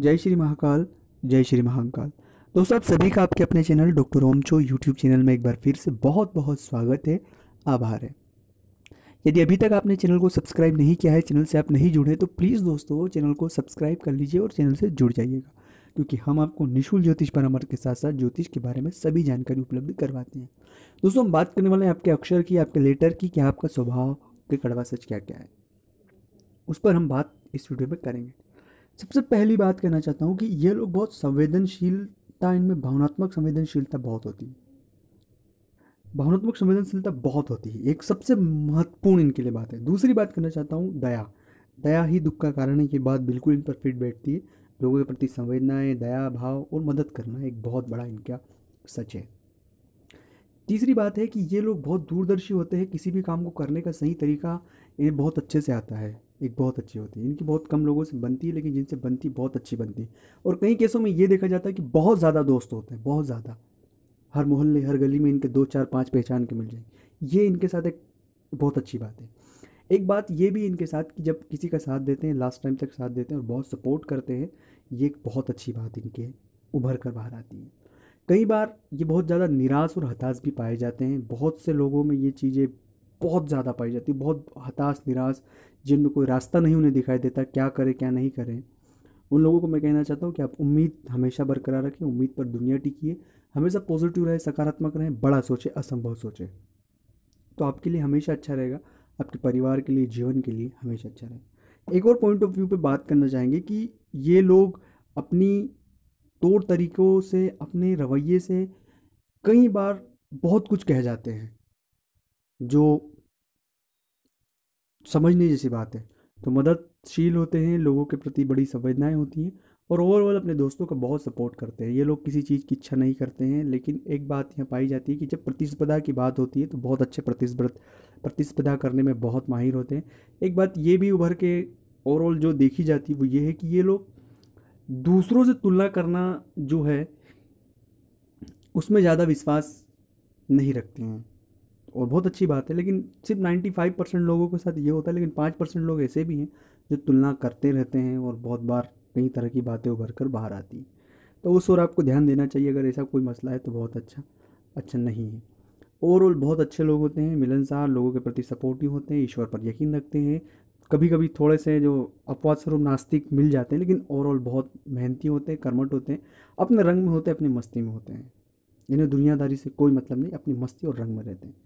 जय श्री महाकाल जय श्री महाकाल दोस्तों आप सभी का आपके अपने चैनल डॉक्टर ओमचो यूट्यूब चैनल में एक बार फिर से बहुत बहुत स्वागत है आभार है यदि अभी तक आपने चैनल को सब्सक्राइब नहीं किया है चैनल से आप नहीं जुड़े तो प्लीज़ दोस्तों चैनल को सब्सक्राइब कर लीजिए और चैनल से जुड़ जाइएगा क्योंकि हम आपको निःशुल्क ज्योतिष परामर्श के साथ साथ ज्योतिष के बारे में सभी जानकारी उपलब्ध करवाते हैं दोस्तों हम बात करने वाले हैं आपके अक्षर की आपके लेटर की क्या आपका स्वभाव के कड़वा सच क्या क्या है उस पर हम बात इस वीडियो में करेंगे सबसे पहली बात कहना चाहता हूँ कि ये लोग बहुत संवेदनशीलता इनमें भावनात्मक संवेदनशीलता बहुत होती है भावनात्मक संवेदनशीलता बहुत होती है एक सबसे महत्वपूर्ण इनके लिए बात है दूसरी बात करना चाहता हूँ दया दया ही दुख का कारण है ये बात बिल्कुल इन पर फिट बैठती है लोगों के प्रति संवेदनाएँ दया भाव और मदद करना एक बहुत बड़ा इनका सच है तीसरी बात है कि ये लोग बहुत दूरदर्शी होते हैं किसी भी काम को करने का सही तरीका इन्हें बहुत अच्छे से आता है एक बहुत अच्छी होती है इनकी बहुत कम लोगों से बनती है लेकिन जिनसे बनती बहुत अच्छी बनती है और कई केसों में ये देखा जाता है कि बहुत ज़्यादा दोस्त होते हैं बहुत ज़्यादा हर मोहल्ले हर गली में इनके दो चार पाँच पहचान के मिल जाएंगे ये इनके साथ एक बहुत अच्छी बात है एक बात ये भी इनके साथ कि जब किसी का साथ देते हैं लास्ट टाइम तक साथ देते हैं और बहुत सपोर्ट करते हैं ये एक बहुत अच्छी बात इनके उभर कर बाहर आती है कई बार ये बहुत ज़्यादा निराश और हताश भी पाए जाते हैं बहुत से लोगों में ये चीज़ें बहुत ज़्यादा पाई जाती है बहुत हताश निराश जिनमें कोई रास्ता नहीं उन्हें दिखाई देता क्या करें क्या नहीं करें उन लोगों को मैं कहना चाहता हूँ कि आप उम्मीद हमेशा बरकरार रखें उम्मीद पर दुनिया टिकिए हमेशा पॉजिटिव रहे सकारात्मक रहें बड़ा सोचें असंभव सोचें तो आपके लिए हमेशा अच्छा रहेगा आपके परिवार के लिए जीवन के लिए हमेशा अच्छा रहे एक और पॉइंट ऑफ व्यू पे बात करना चाहेंगे कि ये लोग अपनी तौर तरीक़ों से अपने रवैये से कई बार बहुत कुछ कह जाते हैं जो समझने जैसी बात है तो मददशील होते हैं लोगों के प्रति बड़ी संवेदनाएँ होती हैं और ओवरऑल अपने दोस्तों का बहुत सपोर्ट करते हैं ये लोग किसी चीज़ की इच्छा नहीं करते हैं लेकिन एक बात यहाँ पाई जाती है कि जब प्रतिस्पर्धा की बात होती है तो बहुत अच्छे प्रतिस्पर्ध प्रतिस्पर्धा करने में बहुत माहिर होते हैं एक बात ये भी उभर के ओवरऑल जो देखी जाती है वो ये है कि ये लोग दूसरों से तुलना करना जो है उसमें ज़्यादा विश्वास नहीं रखते हैं और बहुत अच्छी बात है लेकिन सिर्फ नाइन्टी फाइव परसेंट लोगों के साथ ये होता है लेकिन पाँच परसेंट लोग ऐसे भी हैं जो तुलना करते रहते हैं और बहुत बार कई तरह की बातें उभर कर बाहर आती हैं तो उस और आपको ध्यान देना चाहिए अगर ऐसा कोई मसला है तो बहुत अच्छा अच्छा नहीं है ओवरऑल बहुत अच्छे लोग होते हैं मिलनसार लोगों के प्रति सपोर्टिव होते हैं ईश्वर पर यकीन रखते हैं कभी कभी थोड़े से जो अपवाद स्वरूप नास्तिक मिल जाते हैं लेकिन ओवरऑल बहुत मेहनती होते हैं कर्मठ होते हैं अपने रंग में होते हैं अपनी मस्ती में होते हैं इन्हें दुनियादारी से कोई मतलब नहीं अपनी मस्ती और रंग में रहते हैं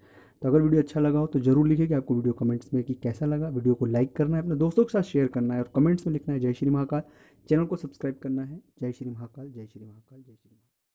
तो अगर वीडियो अच्छा लगा हो तो जरूर लिखे कि आपको वीडियो कमेंट्स में कि कैसा लगा वीडियो को लाइक करना है अपने दोस्तों के साथ शेयर करना है और कमेंट्स में लिखना है जय श्री महाकाल चैनल को सब्सक्राइब करना है जय श्री महाकाल जय श्री महाकाल जय श्री महाकाल